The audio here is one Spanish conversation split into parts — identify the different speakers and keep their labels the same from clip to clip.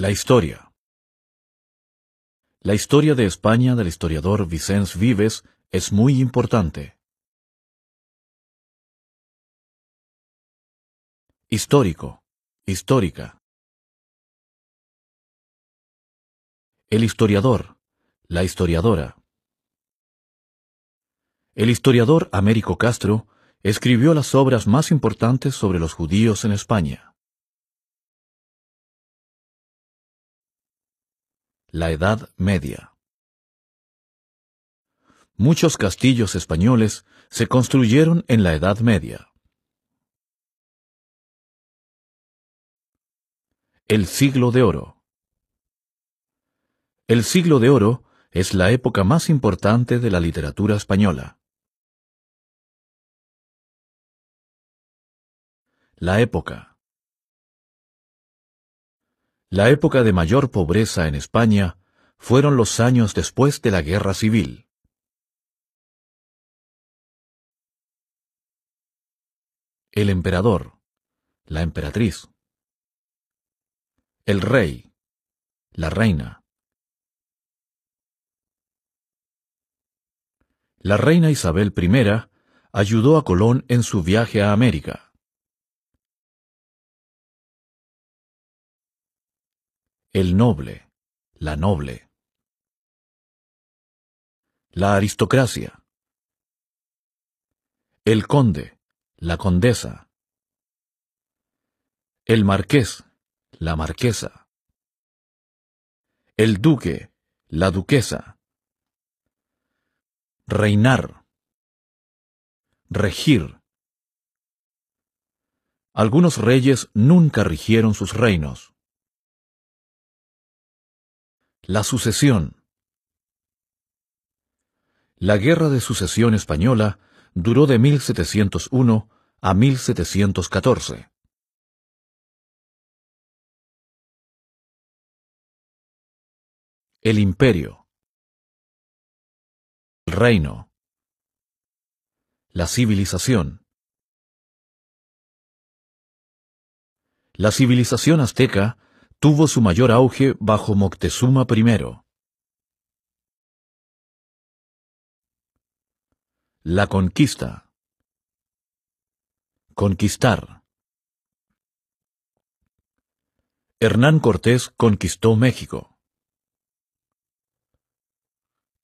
Speaker 1: La historia. La historia de España del historiador Vicens Vives es muy importante.
Speaker 2: Histórico. Histórica. El
Speaker 1: historiador. La historiadora. El historiador Américo Castro escribió las obras más importantes sobre los judíos en España. la Edad Media. Muchos castillos españoles se construyeron en la Edad Media. El siglo de oro. El siglo de oro es la época más importante de la literatura española. La época la época de mayor pobreza en España fueron los años después de la Guerra Civil. El emperador, la emperatriz, el rey, la reina. La reina Isabel I ayudó a Colón en su viaje a América. el noble, la noble. La aristocracia. El conde, la condesa. El marqués, la marquesa. El duque, la duquesa. Reinar. Regir. Algunos reyes nunca rigieron sus reinos. La sucesión. La Guerra de Sucesión Española duró de 1701 a 1714.
Speaker 2: El imperio. El reino.
Speaker 1: La civilización. La civilización azteca tuvo su mayor auge bajo Moctezuma I. La conquista. Conquistar. Hernán Cortés conquistó México.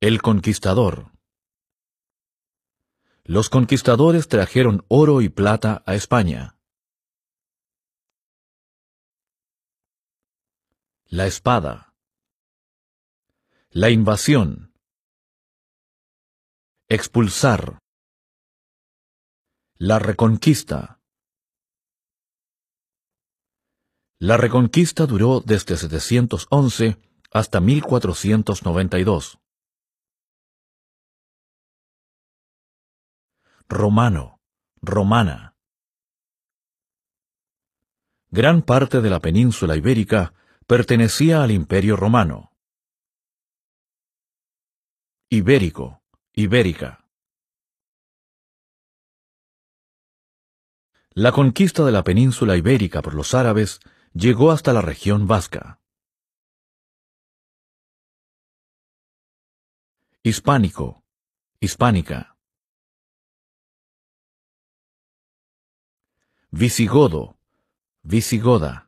Speaker 1: El conquistador. Los conquistadores trajeron oro y plata a España. La espada.
Speaker 2: La invasión. Expulsar.
Speaker 1: La reconquista. La reconquista duró desde 711 hasta 1492. Romano, romana. Gran parte de la península ibérica pertenecía al Imperio Romano. Ibérico, Ibérica.
Speaker 2: La conquista de la península ibérica por los árabes llegó hasta la región vasca. Hispánico, hispánica. Visigodo,
Speaker 1: visigoda.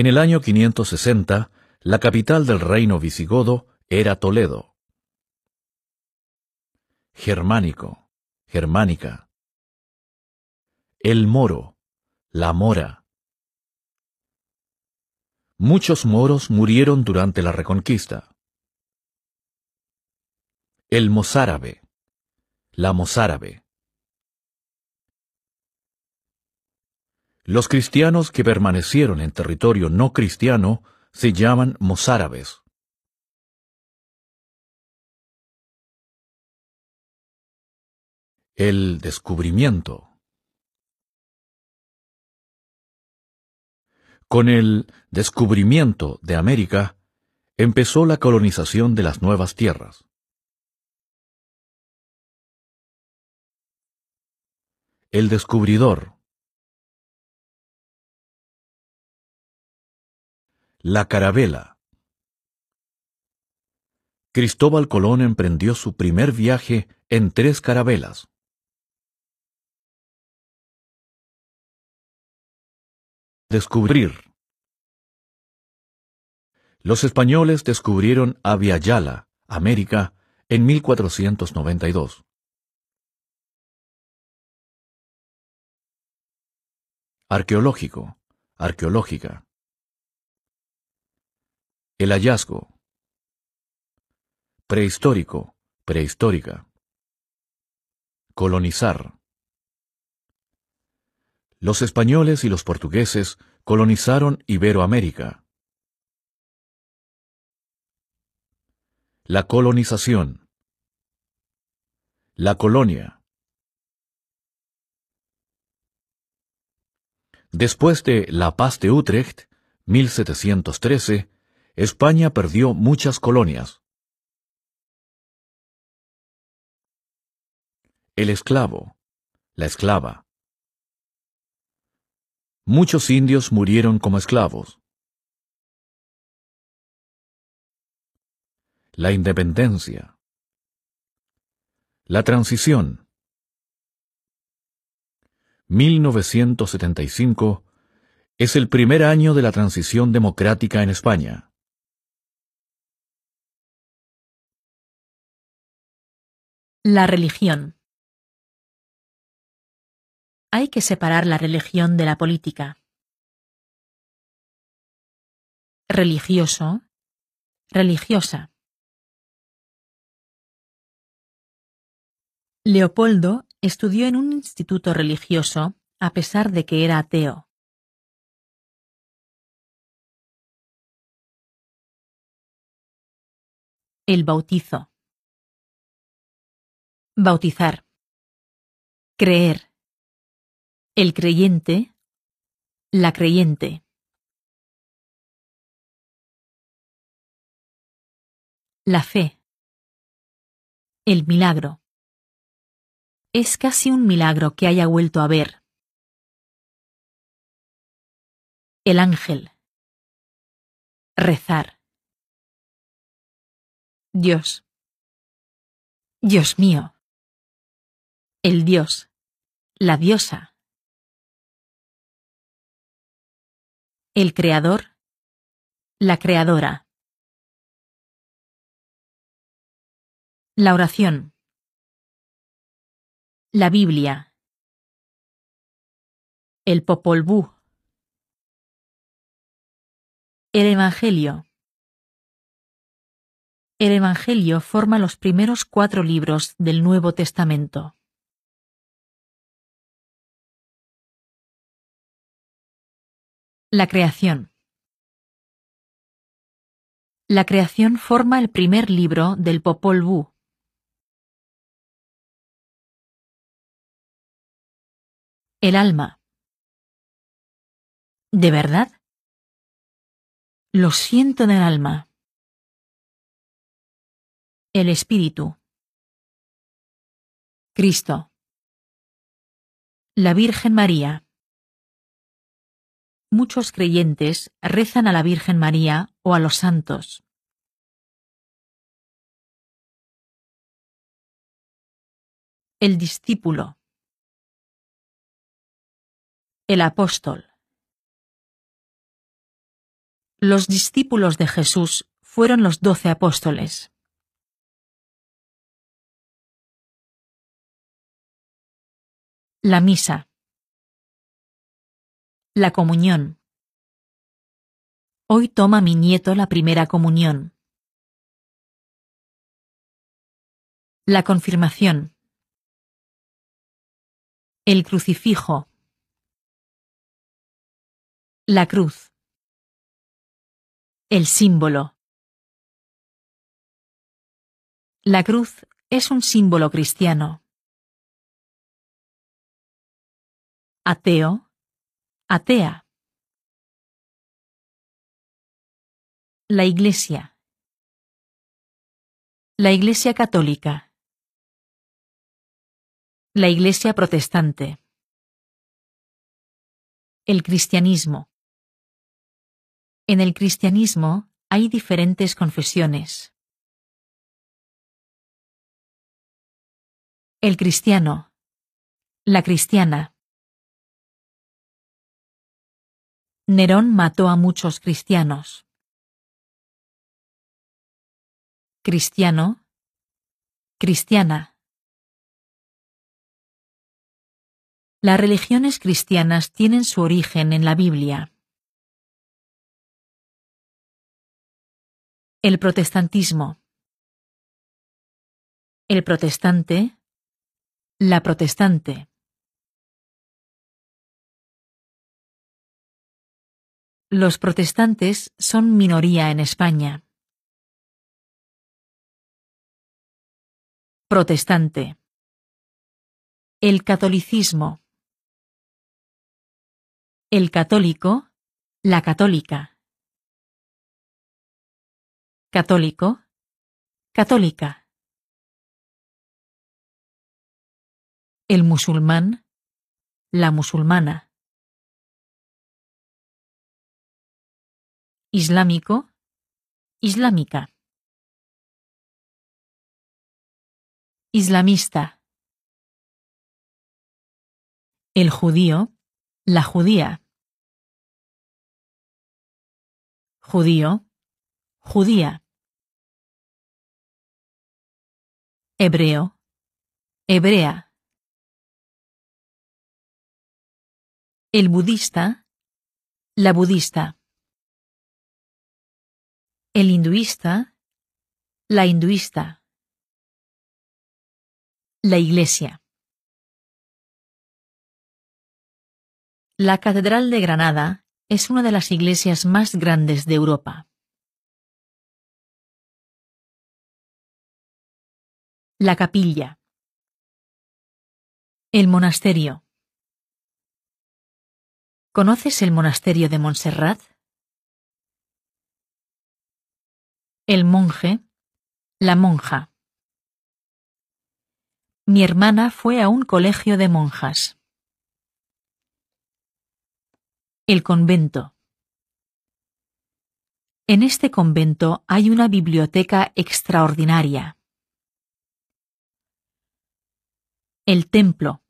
Speaker 1: En el año 560, la capital del reino visigodo era Toledo. Germánico, germánica. El moro, la mora. Muchos moros murieron durante la Reconquista. El mozárabe, la mozárabe. Los cristianos que permanecieron en territorio no cristiano se llaman mozárabes.
Speaker 2: El descubrimiento.
Speaker 1: Con el descubrimiento de América empezó la colonización de las nuevas tierras. El descubridor La carabela. Cristóbal Colón emprendió su primer viaje en tres carabelas.
Speaker 2: Descubrir.
Speaker 1: Los españoles descubrieron a Yala, América, en 1492. Arqueológico, arqueológica. El hallazgo. Prehistórico, prehistórica. Colonizar. Los españoles y los portugueses colonizaron Iberoamérica. La colonización. La colonia. Después de la paz de Utrecht, 1713, España perdió muchas colonias. El esclavo, la esclava. Muchos indios murieron como esclavos. La independencia. La transición. 1975 es el primer año de la transición democrática en España.
Speaker 2: La religión. Hay que separar la religión de la política. Religioso, religiosa. Leopoldo estudió en un instituto religioso a pesar de que era ateo. El bautizo. Bautizar. Creer. El creyente. La creyente. La fe. El milagro. Es casi un milagro que haya vuelto a ver. El ángel. Rezar. Dios. Dios mío. El dios. La diosa. El creador. La creadora. La oración. La Biblia. El Popol Vuh. El Evangelio. El Evangelio forma los primeros cuatro libros del Nuevo Testamento. La creación. La creación forma el primer libro del Popol Vuh. El alma. ¿De verdad? Lo siento en el alma. El espíritu. Cristo. La Virgen María muchos creyentes rezan a la Virgen María o a los santos. El discípulo. El apóstol. Los discípulos de Jesús fueron los doce apóstoles. La misa. La comunión. Hoy toma mi nieto la primera comunión. La confirmación. El crucifijo. La cruz. El símbolo. La cruz es un símbolo cristiano. Ateo, atea. La Iglesia. La Iglesia Católica. La Iglesia Protestante. El cristianismo. En el cristianismo hay diferentes confesiones. El cristiano. La cristiana. Nerón mató a muchos cristianos. Cristiano. Cristiana. Las religiones cristianas tienen su origen en la Biblia. El protestantismo. El protestante. La protestante. Los protestantes son minoría en España. Protestante. El catolicismo. El católico, la católica. Católico, católica. El musulmán, la musulmana. islámico, islámica. Islamista. El judío, la judía. Judío, judía. Hebreo, hebrea.
Speaker 3: El budista, la budista el hinduista, la hinduista, la iglesia. La Catedral de Granada es una de las iglesias más grandes de Europa. La capilla. El monasterio. ¿Conoces el monasterio de Montserrat? el monje, la monja. Mi hermana fue a un colegio de monjas. El convento. En este convento hay una biblioteca extraordinaria. El templo.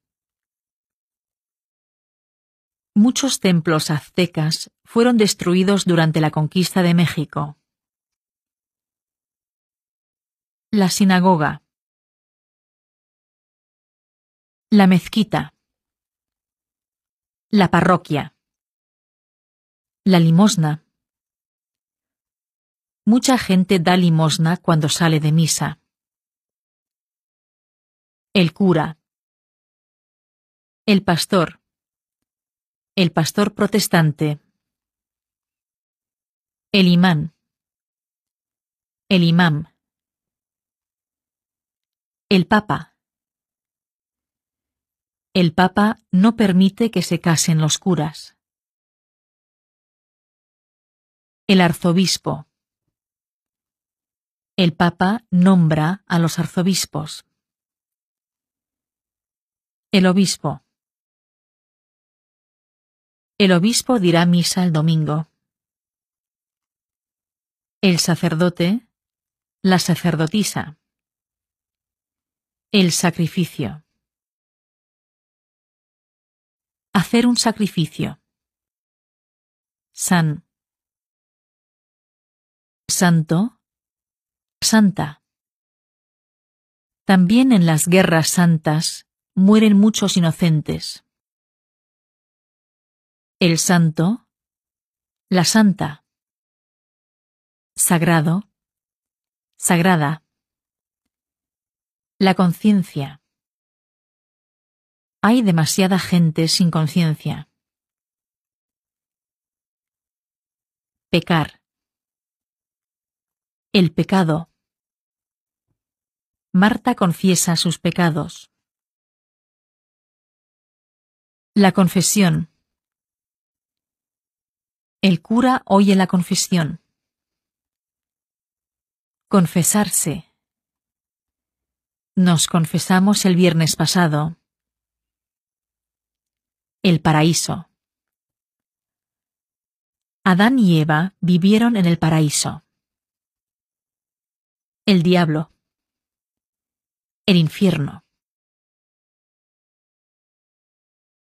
Speaker 3: Muchos templos aztecas fueron destruidos durante la conquista de México. La sinagoga.
Speaker 2: La mezquita.
Speaker 3: La parroquia. La limosna. Mucha gente da limosna cuando sale de misa. El cura. El pastor. El pastor protestante. El imán. El imán. El Papa. El Papa no permite que se casen los curas. El arzobispo. El Papa nombra a los arzobispos. El obispo. El obispo dirá misa el domingo. El sacerdote. La sacerdotisa. El sacrificio. Hacer un
Speaker 2: sacrificio. San.
Speaker 3: Santo. Santa. También en las guerras santas mueren muchos inocentes. El santo. La santa. Sagrado. Sagrada. La conciencia. Hay demasiada gente sin conciencia. Pecar. El pecado. Marta confiesa sus pecados. La confesión. El cura oye la confesión. Confesarse. Nos confesamos el viernes pasado. El paraíso. Adán y Eva vivieron en el paraíso. El diablo. El
Speaker 2: infierno.